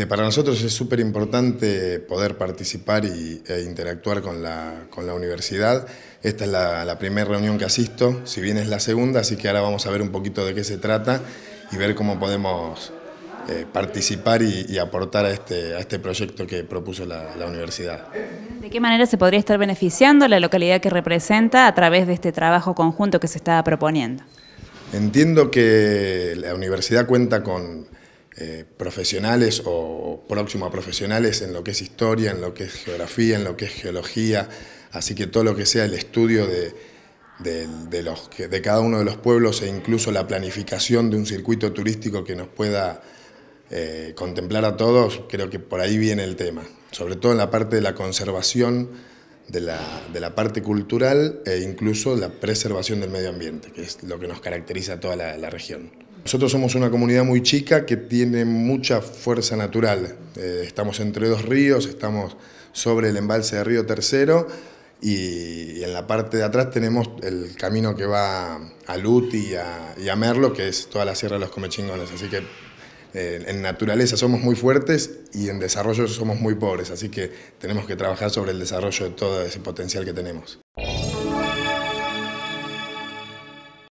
Este, para nosotros es súper importante poder participar y, e interactuar con la, universidad. Esta es la, primera reunión que asisto, si bien es la segunda, así que ahora vamos a ver un poquito de qué se trata y ver cómo podemos eh, participar y, aportar este, a este, proyecto que propuso la, la, universidad. ¿De qué manera se podría estar beneficiando la localidad que representa a través de este trabajo conjunto que se está proponiendo? Entiendo que la universidad cuenta con eh, profesionales o próximo a profesionales en lo que es historia, en lo que es geografía, en lo que es geología, así que todo lo que sea el estudio de, de, los, de cada uno de los pueblos e incluso la planificación de un circuito turístico que nos pueda eh, contemplar a todos, creo que por ahí viene el tema, sobre todo en la parte de la conservación de la, de la parte cultural e incluso la preservación del medio ambiente, que es lo que nos caracteriza a toda la región. Nosotros somos una comunidad muy chica que tiene mucha fuerza natural. Eh, estamos entre dos ríos, estamos sobre el embalse de Río Tercero y, en la parte de atrás tenemos el camino que va a Luti y a, Merlo, que es toda la Sierra de los Comechingones. Así que eh, en naturaleza somos muy fuertes y en desarrollo somos muy pobres, así que tenemos que trabajar sobre el desarrollo de todo ese potencial que tenemos.